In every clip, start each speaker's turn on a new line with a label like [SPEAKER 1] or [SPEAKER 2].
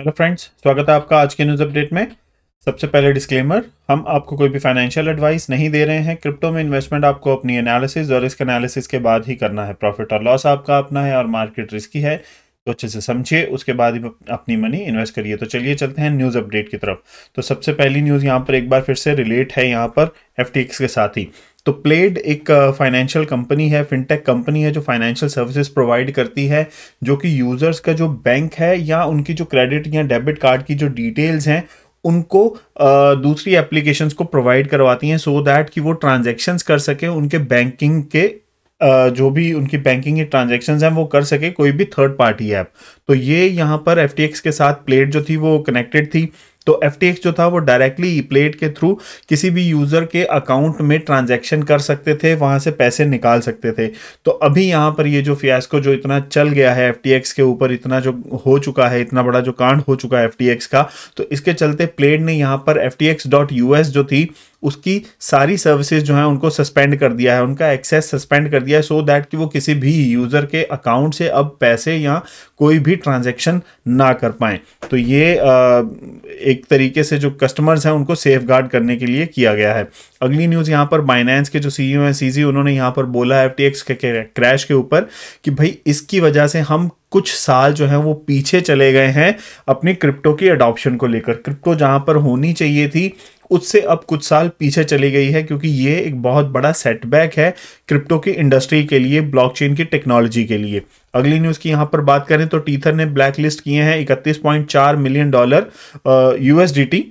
[SPEAKER 1] hello friends स्वागत है आपका आज के न्यूज़ अपडेट में सबसे पहले डिस्क्लेमर हम आपको कोई भी फाइनेंशियल एडवाइस नहीं दे रहे हैं क्रिप्टो में इन्वेस्टमेंट आपको अपनी एनालिसिस और रिस्क एनालिसिस के बाद ही करना है प्रॉफिट और लॉस आपका अपना है और मार्केट रिस्की है तो अच्छे से समझिए उसके बाद ही अपनी मनी इन्वेस्ट करिए तो चलिए चलते हैं न्यूज़ अपडेट की तरफ तो सबसे पहली न्यूज़ यहाँ पर एक बार फिर से रिलेट है यहाँ पर एफ के साथ ही तो प्लेड एक फाइनेंशियल uh, कंपनी है फिनटेक कंपनी है जो फाइनेंशियल सर्विसेज प्रोवाइड करती है जो कि यूज़र्स का जो बैंक है या उनकी जो क्रेडिट या डेबिट कार्ड की जो डिटेल्स हैं उनको uh, दूसरी एप्लीकेशंस को प्रोवाइड करवाती हैं सो दैट कि वो ट्रांजेक्शन्स कर सकें उनके बैंकिंग के uh, जो भी उनकी बैंकिंग की ट्रांजेक्शन हैं वो कर सके कोई भी थर्ड पार्टी ऐप तो ये यहाँ पर एफ के साथ प्लेट जो थी वो कनेक्टेड थी तो एफ जो था वो डायरेक्टली ई प्लेट के थ्रू किसी भी यूज़र के अकाउंट में ट्रांजैक्शन कर सकते थे वहाँ से पैसे निकाल सकते थे तो अभी यहाँ पर ये जो फियास्को जो इतना चल गया है एफ के ऊपर इतना जो हो चुका है इतना बड़ा जो कांड हो चुका है एफ का तो इसके चलते प्लेट ने यहाँ पर एफ जो थी उसकी सारी सर्विसेज जो हैं उनको सस्पेंड कर दिया है उनका एक्सेस सस्पेंड कर दिया है सो so दैट कि वो किसी भी यूज़र के अकाउंट से अब पैसे या कोई भी ट्रांजेक्शन ना कर पाएँ तो ये एक तरीके से जो कस्टमर्स हैं उनको सेफ करने के लिए किया गया है अगली न्यूज़ यहाँ पर बाइनेंस के जो सी ई e हैं सी उन्होंने यहाँ पर बोला है एफ के क्रैश के ऊपर कि भाई इसकी वजह से हम कुछ साल जो है वो पीछे चले गए हैं अपनी क्रिप्टो की अडॉप्शन को लेकर क्रिप्टो जहाँ पर होनी चाहिए थी उससे अब कुछ साल पीछे चली गई है क्योंकि ये एक बहुत बड़ा सेटबैक है क्रिप्टो की इंडस्ट्री के लिए ब्लॉकचेन की टेक्नोलॉजी के लिए अगली न्यूज़ की यहाँ पर बात करें तो टीथर ने ब्लैक लिस्ट किए हैं इकतीस पॉइंट चार मिलियन डॉलर यूएसडीटी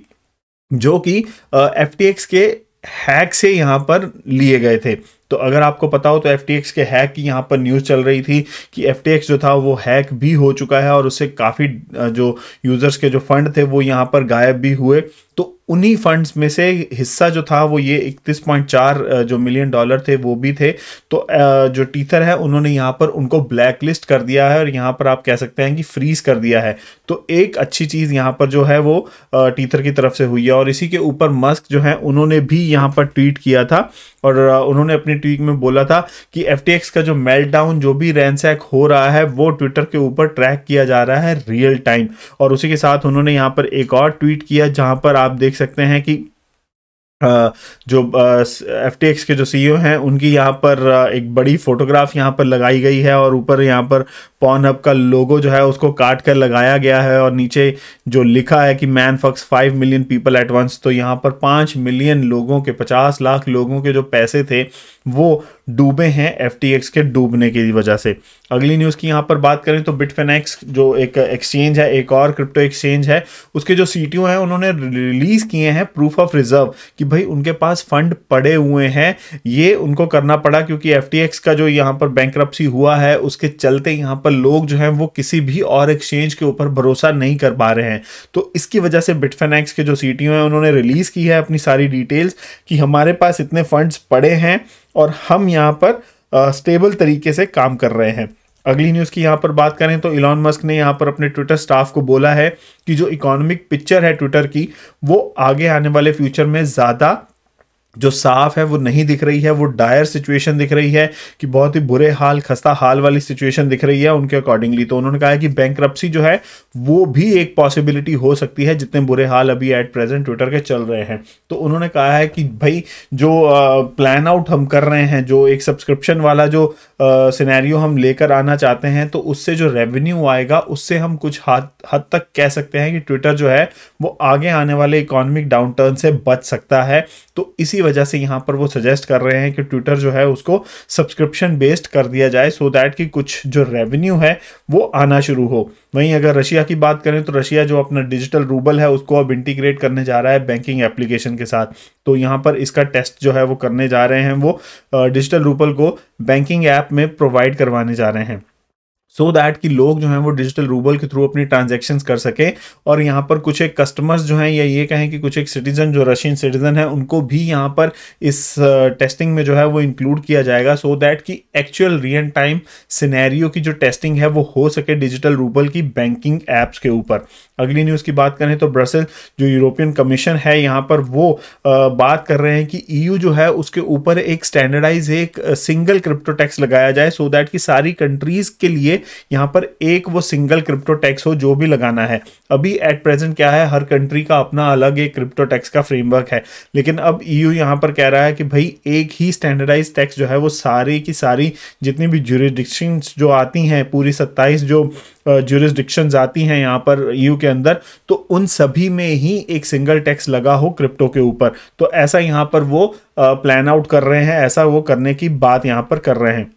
[SPEAKER 1] जो कि एफ के हैक से यहाँ पर लिए गए थे तो अगर आपको पता हो तो एफ के हैक की यहाँ पर न्यूज़ चल रही थी कि एफ जो था वो हैक भी हो चुका है और उससे काफ़ी जो यूज़र्स के जो फंड थे वो यहाँ पर गायब भी हुए तो उन्हीं फंड्स में से हिस्सा जो था वो ये 31.4 जो मिलियन डॉलर थे वो भी थे तो जो टीथर है उन्होंने यहाँ पर उनको ब्लैक लिस्ट कर दिया है और यहाँ पर आप कह सकते हैं कि फ्रीज कर दिया है तो एक अच्छी चीज़ यहाँ पर जो है वो टीथर की तरफ से हुई है और इसी के ऊपर मस्क जो है उन्होंने भी यहाँ पर ट्वीट किया था और उन्होंने अपनी ट्वीट में बोला था कि एफ का जो मेल्ट जो भी रैनसैक हो रहा है वो ट्विटर के ऊपर ट्रैक किया जा रहा है रियल टाइम और उसी के साथ उन्होंने यहाँ पर एक और ट्वीट किया जहाँ पर आप देख देख सकते हैं कि जो एफ टी एक्स के जो सी e हैं उनकी यहाँ पर एक बड़ी फोटोग्राफ यहाँ पर लगाई गई है और ऊपर यहाँ पर पॉन हब का लोगो जो है उसको काट कर लगाया गया है और नीचे जो लिखा है कि man fucks five million people at once तो यहाँ पर पाँच मिलियन लोगों के पचास लाख लोगों के जो पैसे थे वो डूबे हैं एफ के डूबने की वजह से अगली न्यूज़ की यहाँ पर बात करें तो बिटफिनेक्स जो एक एक्सचेंज है एक और क्रिप्टो एक्सचेंज है उसके जो सी हैं उन्होंने रिलीज़ किए हैं प्रूफ ऑफ रिजर्व कि कि भाई उनके पास फंड पड़े हुए हैं ये उनको करना पड़ा क्योंकि एफ का जो यहाँ पर बैंक हुआ है उसके चलते यहाँ पर लोग जो हैं वो किसी भी और एक्सचेंज के ऊपर भरोसा नहीं कर पा रहे हैं तो इसकी वजह से बिटफेनेक्स के जो सी हैं उन्होंने रिलीज़ की है अपनी सारी डिटेल्स कि हमारे पास इतने फंड्स पड़े हैं और हम यहाँ पर स्टेबल तरीके से काम कर रहे हैं अगली न्यूज़ की यहाँ पर बात करें तो इलॉन मस्क ने यहाँ पर अपने ट्विटर स्टाफ को बोला है कि जो इकोनॉमिक पिक्चर है ट्विटर की वो आगे आने वाले फ्यूचर में ज़्यादा जो साफ है वो नहीं दिख रही है वो डायर सिचुएशन दिख रही है कि बहुत ही बुरे हाल खस्ता हाल वाली सिचुएशन दिख रही है उनके अकॉर्डिंगली तो उन्होंने कहा कि बैंक जो है वो भी एक पॉसिबिलिटी हो सकती है जितने बुरे हाल अभी एट प्रेजेंट ट्विटर के चल रहे हैं तो उन्होंने कहा है कि भाई जो प्लान आउट हम कर रहे हैं जो एक सब्सक्रिप्शन वाला जो सिनेरियो हम लेकर आना चाहते हैं तो उससे जो रेवेन्यू आएगा उससे हम कुछ हद हद तक कह सकते हैं कि ट्विटर जो है वो आगे आने वाले इकोनॉमिक डाउनटर्न से बच सकता है तो इसी वजह से यहाँ पर वो सजेस्ट कर रहे हैं कि ट्विटर जो है उसको सब्सक्रिप्शन बेस्ड कर दिया जाए सो so दैट कि कुछ जो रेवेन्यू है वो आना शुरू हो वहीं अगर रशिया की बात करें तो रशिया जो अपना डिजिटल रूबल है उसको अब इंटीग्रेट करने जा रहा है बैंकिंग एप्लीकेशन के साथ तो यहाँ पर इसका टेस्ट जो है वो करने जा रहे हैं वो डिजिटल रूबल को बैंकिंग ऐप में प्रोवाइड करवाने जा रहे हैं सो दैट कि लोग जो हैं वो डिजिटल रूबल के थ्रू अपनी ट्रांजेक्शन कर सकें और यहाँ पर कुछ एक कस्टमर्स जो हैं या ये कहें कि कुछ एक सिटीजन जो रशियन सिटीजन है उनको भी यहाँ पर इस टेस्टिंग uh, में जो है वो इंक्लूड किया जाएगा सो so दैट कि एक्चुअल रियल टाइम सिनेरियो की जो टेस्टिंग है वो हो सके डिजिटल रूबल की बैंकिंग एप्स के ऊपर अगली न्यूज़ की बात करें तो ब्रसल जो यूरोपियन कमीशन है यहाँ पर वो uh, बात कर रहे हैं कि ई e जो है उसके ऊपर एक स्टैंडर्डाइज एक सिंगल क्रिप्टो टैक्स लगाया जाए सो so दैट कि सारी कंट्रीज़ के लिए यहाँ पर एक वो सिंगल क्रिप्टो टैक्स हो जो भी लगाना है अभी एट प्रेजेंट क्या है हर कंट्री का अपना अलग एक क्रिप्टो टैक्स का फ्रेमवर्क है लेकिन अब ईयू e यहाँ पर कह रहा है कि भाई एक ही स्टैंडर्डाइज टैक्स जो है वो सारी की सारी जितनी भी जुरिडिक्शन जो आती हैं पूरी सत्ताईस जो जुरिस्डिक्शन आती हैं यहाँ पर यू e के अंदर तो उन सभी में ही एक सिंगल टैक्स लगा हो क्रिप्टो के ऊपर तो ऐसा यहाँ पर वो प्लान आउट कर रहे हैं ऐसा वो करने की बात यहाँ पर कर रहे हैं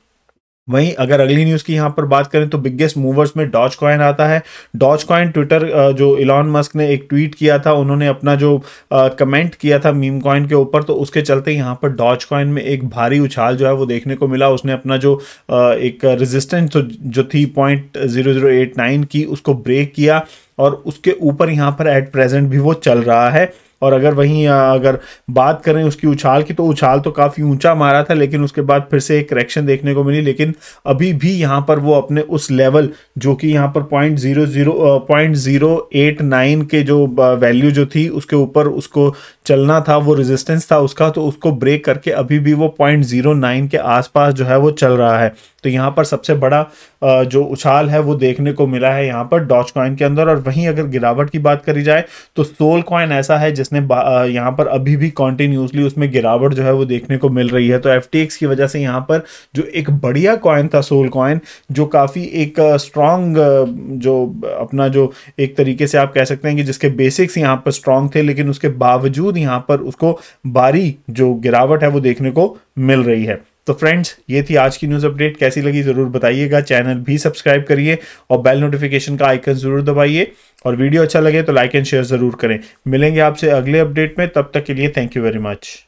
[SPEAKER 1] वहीं अगर अगली न्यूज़ की यहाँ पर बात करें तो बिगेस्ट मूवर्स में डॉज कॉइन आता है डॉज कॉइन ट्विटर जो इलॉन मस्क ने एक ट्वीट किया था उन्होंने अपना जो कमेंट किया था मीम कॉइन के ऊपर तो उसके चलते यहाँ पर डॉज कॉइन में एक भारी उछाल जो है वो देखने को मिला उसने अपना जो एक रेजिस्टेंस तो जो थी point zero zero eight nine की उसको ब्रेक किया और उसके ऊपर यहाँ पर एट प्रेजेंट भी वो चल रहा है और अगर वहीं अगर बात करें उसकी उछाल की तो उछाल तो काफ़ी ऊंचा मारा था लेकिन उसके बाद फिर से एक करेक्शन देखने को मिली लेकिन अभी भी यहाँ पर वो अपने उस लेवल जो कि यहाँ पर point zero zero point zero eight nine के जो वैल्यू जो थी उसके ऊपर उसको चलना था वो रेजिस्टेंस था उसका तो उसको ब्रेक करके अभी भी वो पॉइंट ज़ीरो नाइन के आसपास जो है वो चल रहा है तो यहाँ पर सबसे बड़ा जो उछाल है वो देखने को मिला है यहाँ पर डॉच कॉइन के अंदर और वहीं अगर गिरावट की बात करी जाए तो सोल कॉइन ऐसा है जिसने यहाँ पर अभी भी कॉन्टिन्यूसली उसमें गिरावट जो है वो देखने को मिल रही है तो एफ की वजह से यहाँ पर जो एक बढ़िया कॉइन था सोल कॉइन जो काफ़ी एक स्ट्रांग जो अपना जो एक तरीके से आप कह सकते हैं कि जिसके बेसिक्स यहाँ पर स्ट्रांग थे लेकिन उसके बावजूद यहाँ पर उसको बारी जो गिरावट है वो देखने को मिल रही है तो फ्रेंड्स ये थी आज की न्यूज़ अपडेट कैसी लगी ज़रूर बताइएगा चैनल भी सब्सक्राइब करिए और बेल नोटिफिकेशन का आइकन ज़रूर दबाइए और वीडियो अच्छा लगे तो लाइक एंड शेयर ज़रूर करें मिलेंगे आपसे अगले अपडेट में तब तक के लिए थैंक यू वेरी मच